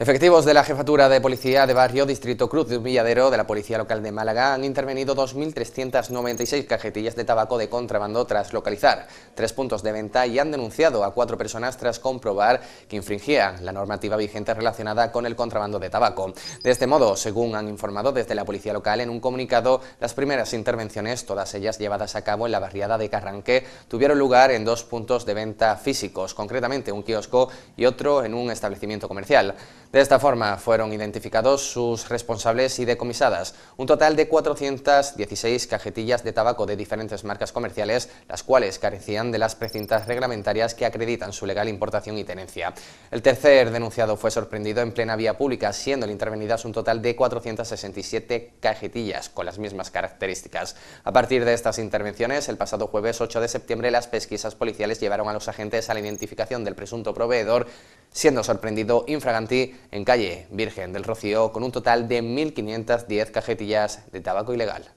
Efectivos de la Jefatura de Policía de Barrio Distrito Cruz de Villadero de la Policía Local de Málaga han intervenido 2.396 cajetillas de tabaco de contrabando tras localizar tres puntos de venta y han denunciado a cuatro personas tras comprobar que infringían la normativa vigente relacionada con el contrabando de tabaco. De este modo, según han informado desde la Policía Local en un comunicado, las primeras intervenciones, todas ellas llevadas a cabo en la barriada de Carranque, tuvieron lugar en dos puntos de venta físicos, concretamente un kiosco y otro en un establecimiento comercial. De esta forma fueron identificados sus responsables y decomisadas un total de 416 cajetillas de tabaco de diferentes marcas comerciales, las cuales carecían de las precintas reglamentarias que acreditan su legal importación y tenencia. El tercer denunciado fue sorprendido en plena vía pública, siendo intervenidas un total de 467 cajetillas con las mismas características. A partir de estas intervenciones, el pasado jueves 8 de septiembre las pesquisas policiales llevaron a los agentes a la identificación del presunto proveedor siendo sorprendido infraganti en calle Virgen del Rocío con un total de 1.510 cajetillas de tabaco ilegal.